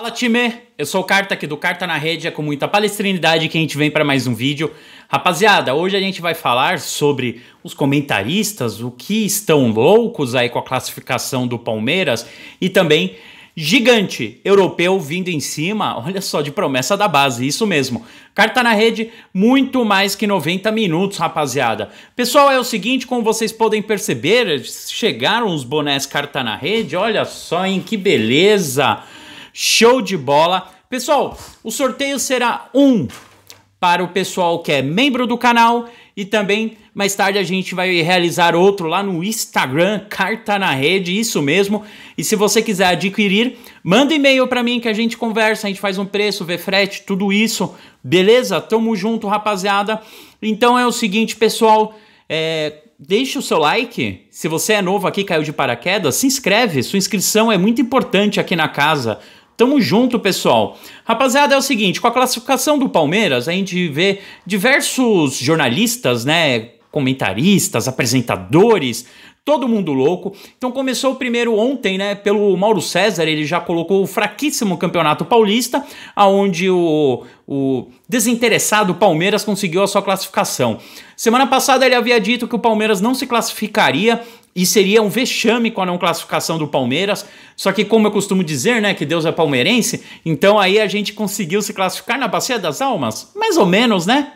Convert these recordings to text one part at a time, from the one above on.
Fala time, eu sou o Carta aqui do Carta na Rede, é com muita palestrinidade que a gente vem para mais um vídeo. Rapaziada, hoje a gente vai falar sobre os comentaristas, o que estão loucos aí com a classificação do Palmeiras e também gigante europeu vindo em cima, olha só, de promessa da base, isso mesmo. Carta na rede, muito mais que 90 minutos, rapaziada. Pessoal, é o seguinte, como vocês podem perceber, chegaram os bonés carta na rede, olha só, em que beleza! Show de bola! Pessoal, o sorteio será um para o pessoal que é membro do canal e também mais tarde a gente vai realizar outro lá no Instagram, Carta na Rede, isso mesmo. E se você quiser adquirir, manda e-mail para mim que a gente conversa, a gente faz um preço, vê frete, tudo isso. Beleza? Tamo junto, rapaziada. Então é o seguinte, pessoal, é, o seu like. Se você é novo aqui, caiu de paraquedas, se inscreve. Sua inscrição é muito importante aqui na casa. Tamo junto, pessoal. Rapaziada, é o seguinte, com a classificação do Palmeiras, a gente vê diversos jornalistas, né, comentaristas, apresentadores, todo mundo louco. Então começou o primeiro ontem, né, pelo Mauro César, ele já colocou o fraquíssimo Campeonato Paulista, aonde o, o desinteressado Palmeiras conseguiu a sua classificação. Semana passada ele havia dito que o Palmeiras não se classificaria e seria um vexame com a não classificação do Palmeiras. Só que, como eu costumo dizer, né, que Deus é palmeirense, então aí a gente conseguiu se classificar na Bacia das Almas? Mais ou menos, né?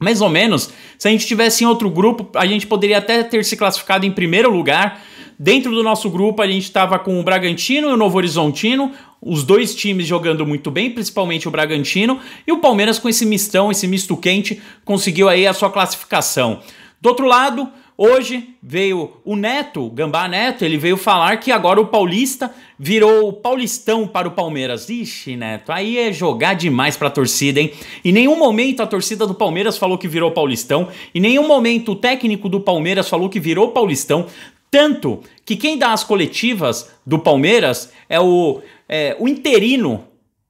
Mais ou menos. Se a gente tivesse em outro grupo, a gente poderia até ter se classificado em primeiro lugar. Dentro do nosso grupo, a gente estava com o Bragantino e o Novo Horizontino, os dois times jogando muito bem, principalmente o Bragantino, e o Palmeiras com esse mistão, esse misto quente, conseguiu aí a sua classificação. Do outro lado, Hoje veio o Neto, Gambá Neto, ele veio falar que agora o Paulista virou o Paulistão para o Palmeiras. Ixi, Neto, aí é jogar demais para a torcida, hein? Em nenhum momento a torcida do Palmeiras falou que virou Paulistão, em nenhum momento o técnico do Palmeiras falou que virou Paulistão. Tanto que quem dá as coletivas do Palmeiras é o, é, o interino,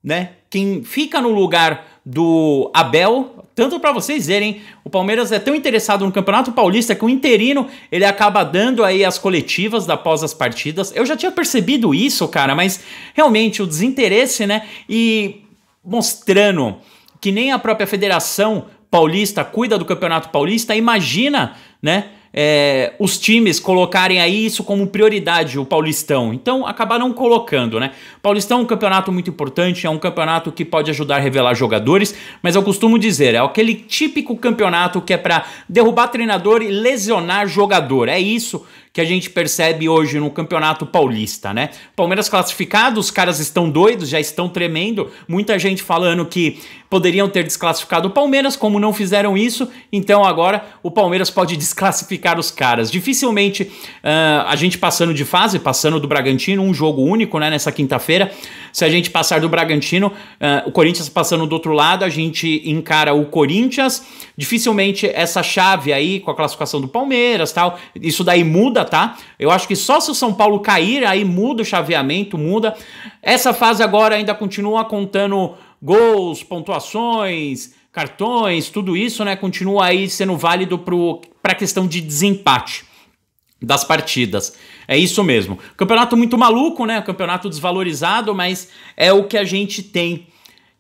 né? Quem fica no lugar do Abel, tanto para vocês verem, o Palmeiras é tão interessado no Campeonato Paulista que o interino, ele acaba dando aí as coletivas após as partidas. Eu já tinha percebido isso, cara, mas realmente o desinteresse, né? E mostrando que nem a própria Federação Paulista cuida do Campeonato Paulista, imagina, né? é, os times colocarem aí isso como prioridade, o Paulistão. Então acabaram colocando, né? Paulistão é um campeonato muito importante, é um campeonato que pode ajudar a revelar jogadores, mas eu costumo dizer, é aquele típico campeonato que é para derrubar treinador e lesionar jogador. É isso que a gente percebe hoje no Campeonato Paulista, né? Palmeiras classificado, os caras estão doidos, já estão tremendo, muita gente falando que poderiam ter desclassificado o Palmeiras, como não fizeram isso, então agora o Palmeiras pode desclassificar os caras. Dificilmente uh, a gente passando de fase, passando do Bragantino, um jogo único, né, nessa quinta-feira, se a gente passar do Bragantino, uh, o Corinthians passando do outro lado, a gente encara o Corinthians, dificilmente essa chave aí com a classificação do Palmeiras, tal, isso daí muda muda, tá? Eu acho que só se o São Paulo cair, aí muda o chaveamento, muda. Essa fase agora ainda continua contando gols, pontuações, cartões, tudo isso, né? Continua aí sendo válido para a questão de desempate das partidas. É isso mesmo. Campeonato muito maluco, né? Campeonato desvalorizado, mas é o que a gente tem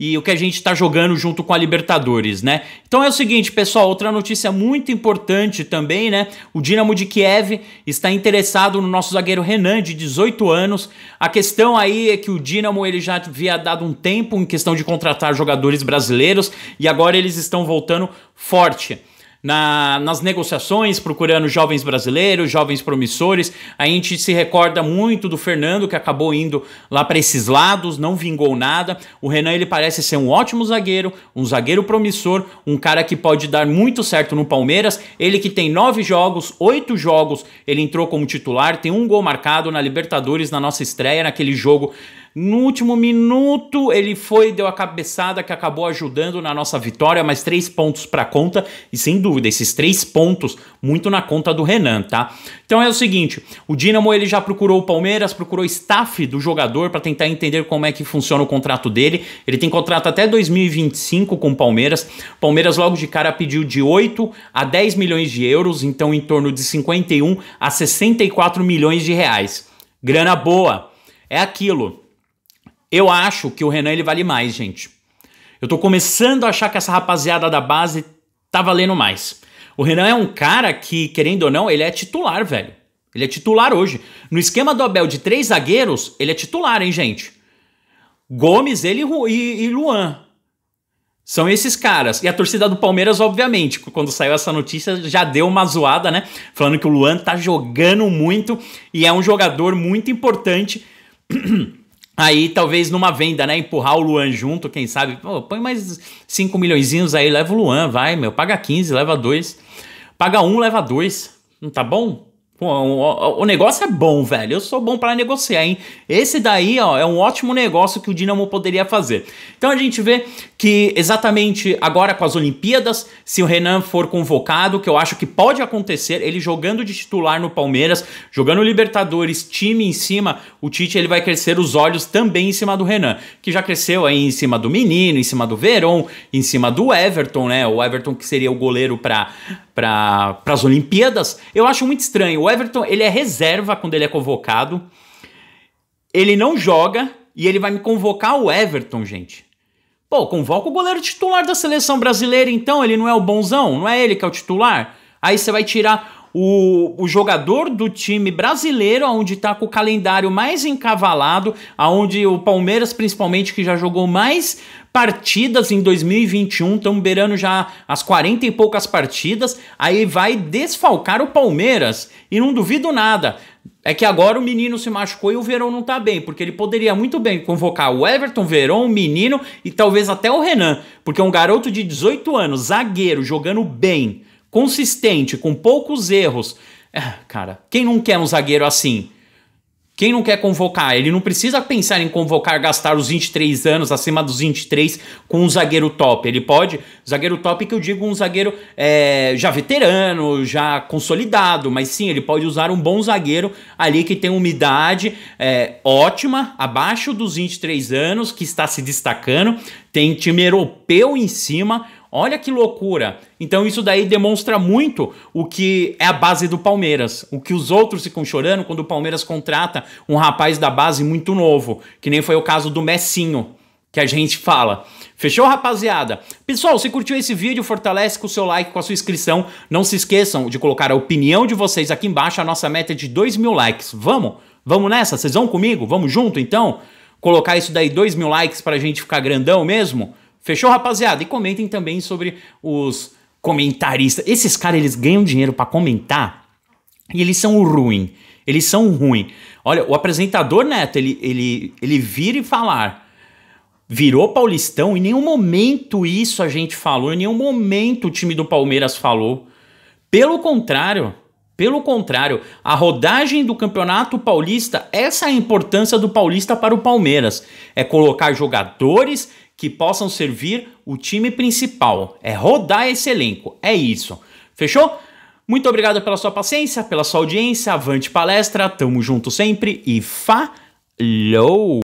e o que a gente está jogando junto com a Libertadores, né? Então é o seguinte, pessoal, outra notícia muito importante também, né? O Dinamo de Kiev está interessado no nosso zagueiro Renan, de 18 anos. A questão aí é que o Dinamo ele já havia dado um tempo em questão de contratar jogadores brasileiros e agora eles estão voltando forte na, nas negociações, procurando jovens brasileiros, jovens promissores. A gente se recorda muito do Fernando, que acabou indo lá para esses lados, não vingou nada. O Renan, ele parece ser um ótimo zagueiro, um zagueiro promissor, um cara que pode dar muito certo no Palmeiras. Ele que tem nove jogos, oito jogos, ele entrou como titular, tem um gol marcado na Libertadores, na nossa estreia, naquele jogo. No último minuto, ele foi, deu a cabeçada que acabou ajudando na nossa vitória, mais três pontos para conta. E sem dúvida, dúvida, esses três pontos muito na conta do Renan, tá? Então é o seguinte, o Dinamo ele já procurou o Palmeiras, procurou o staff do jogador para tentar entender como é que funciona o contrato dele. Ele tem contrato até 2025 com o Palmeiras. Palmeiras logo de cara pediu de 8 a 10 milhões de euros, então em torno de 51 a 64 milhões de reais. Grana boa. É aquilo. Eu acho que o Renan ele vale mais, gente. Eu tô começando a achar que essa rapaziada da base tá valendo mais. O Renan é um cara que, querendo ou não, ele é titular, velho. Ele é titular hoje. No esquema do Abel de três zagueiros, ele é titular, hein, gente? Gomes, ele e, e Luan. São esses caras. E a torcida do Palmeiras, obviamente, quando saiu essa notícia, já deu uma zoada, né? Falando que o Luan tá jogando muito e é um jogador muito importante Aí talvez numa venda, né? Empurrar o Luan junto, quem sabe? Pô, põe mais 5 milhões aí, leva o Luan, vai, meu. Paga 15, leva 2. Paga 1, um, leva 2. Não tá bom? O, o, o, negócio é bom, velho. Eu sou bom para negociar, hein? Esse daí, ó, é um ótimo negócio que o Dinamo poderia fazer. Então a gente vê que exatamente agora com as Olimpíadas, se o Renan for convocado, que eu acho que pode acontecer, ele jogando de titular no Palmeiras, jogando Libertadores, time em cima, o Tite ele vai crescer os olhos também em cima do Renan, que já cresceu aí em cima do menino, em cima do Verón, em cima do Everton, né? O Everton que seria o goleiro para para as Olimpíadas. Eu acho muito estranho. O Everton, ele é reserva quando ele é convocado. Ele não joga e ele vai me convocar o Everton, gente. Pô, convoca o goleiro titular da seleção brasileira, então ele não é o bonzão, não é ele que é o titular. Aí você vai tirar o, o jogador do time brasileiro, onde está com o calendário mais encavalado, aonde o Palmeiras, principalmente, que já jogou mais partidas em 2021, estão beirando já as 40 e poucas partidas, aí vai desfalcar o Palmeiras. E não duvido nada. É que agora o menino se machucou e o Verão não tá bem, porque ele poderia muito bem convocar o Everton, o Verão, o menino e talvez até o Renan, porque é um garoto de 18 anos, zagueiro, jogando bem consistente, com poucos erros. É, cara, quem não quer um zagueiro assim? Quem não quer convocar? Ele não precisa pensar em convocar, gastar os 23 anos, acima dos 23, com um zagueiro top. Ele pode, zagueiro top que eu digo um zagueiro é, já veterano, já consolidado, mas sim, ele pode usar um bom zagueiro ali que tem umidade é, ótima, abaixo dos 23 anos, que está se destacando, tem time europeu em cima, Olha que loucura. Então isso daí demonstra muito o que é a base do Palmeiras. O que os outros ficam chorando quando o Palmeiras contrata um rapaz da base muito novo, que nem foi o caso do Messinho, que a gente fala. Fechou, rapaziada? Pessoal, se curtiu esse vídeo, fortalece com o seu like, com a sua inscrição. Não se esqueçam de colocar a opinião de vocês aqui embaixo. A nossa meta é de 2 mil likes. Vamos? Vamos nessa? Vocês vão comigo? Vamos junto, então? Colocar isso daí, 2 mil likes pra gente ficar grandão mesmo? Fechou, rapaziada? E comentem também sobre os comentaristas. Esses caras, eles ganham dinheiro para comentar e eles são ruins. ruim. Eles são ruim. Olha, o apresentador Neto, ele, ele, ele vira e falar. Virou paulistão, em nenhum momento isso a gente falou, em nenhum momento o time do Palmeiras falou. Pelo contrário, pelo contrário, a rodagem do Campeonato Paulista, essa é a importância do Paulista para o Palmeiras. É colocar jogadores que possam servir o time principal. É rodar esse elenco. É isso. Fechou? Muito obrigado pela sua paciência, pela sua audiência. Avante palestra, tamo junto sempre e falou!